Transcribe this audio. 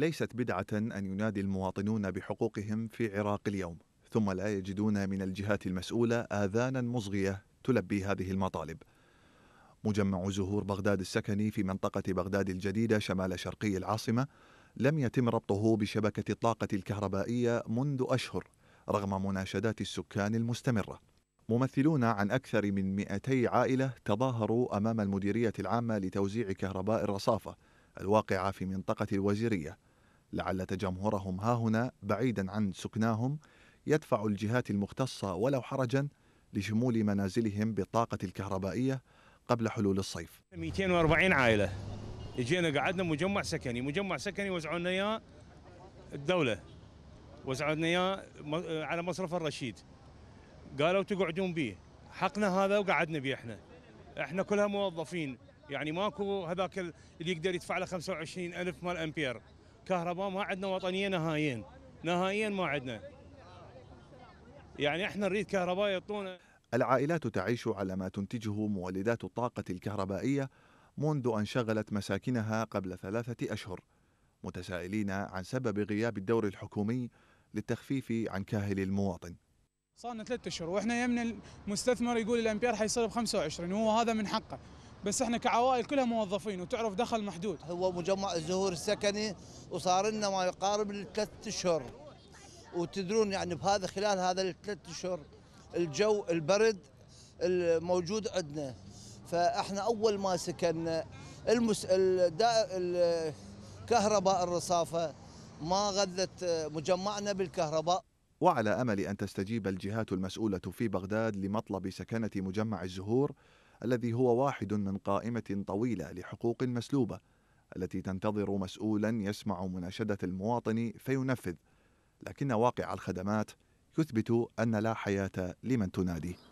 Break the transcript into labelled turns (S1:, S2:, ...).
S1: ليست بدعة أن ينادي المواطنون بحقوقهم في عراق اليوم ثم لا يجدون من الجهات المسؤولة آذانا مصغية تلبي هذه المطالب مجمع زهور بغداد السكني في منطقة بغداد الجديدة شمال شرقي العاصمة لم يتم ربطه بشبكة الطاقة الكهربائية منذ أشهر رغم مناشدات السكان المستمرة ممثلون عن أكثر من 200 عائلة تظاهروا أمام المديرية العامة لتوزيع كهرباء الرصافة الواقعة في منطقة الوزيرية لعل تجمهرهم ها هنا بعيدا عن سكناهم يدفع الجهات المختصة ولو حرجا لشمول منازلهم بالطاقة الكهربائية قبل حلول الصيف
S2: 240 عائلة اجينا قعدنا مجمع سكني مجمع سكني وزعوا لنا اياه الدولة وزعوا لنا اياه على مصرف الرشيد قالوا تقعدون به حقنا هذا وقعدنا به احنا احنا كلها موظفين يعني ماكو هذاك اللي يقدر يدفع له 25 ألف مال أمبير كهرباء ما عندنا وطنية نهائيا نهائيا ما عندنا يعني احنا نريد كهرباء يعطونا
S1: العائلات تعيش على ما تنتجه مولدات الطاقة الكهربائية منذ أن شغلت مساكنها قبل ثلاثة أشهر متسائلين عن سبب غياب الدور الحكومي للتخفيف عن كاهل المواطن
S2: صارنا ثلاثة أشهر واحنا يمنا المستثمر يقول الامبير حيصير ب
S3: 25 وهو هذا من حقه بس احنا كعوائل كلها موظفين وتعرف دخل محدود هو مجمع الزهور السكني وصار لنا ما يقارب الثلاث اشهر وتدرون يعني بهذا خلال هذا الثلاث اشهر الجو البرد الموجود عندنا فاحنا اول ما سكننا المس... الدا... الكهرباء الرصافه ما غذت مجمعنا بالكهرباء
S1: وعلى امل ان تستجيب الجهات المسؤوله في بغداد لمطلب سكنه مجمع الزهور الذي هو واحد من قائمة طويلة لحقوق مسلوبة التي تنتظر مسؤولا يسمع مناشدة المواطن فينفذ لكن واقع الخدمات يثبت أن لا حياة لمن تنادي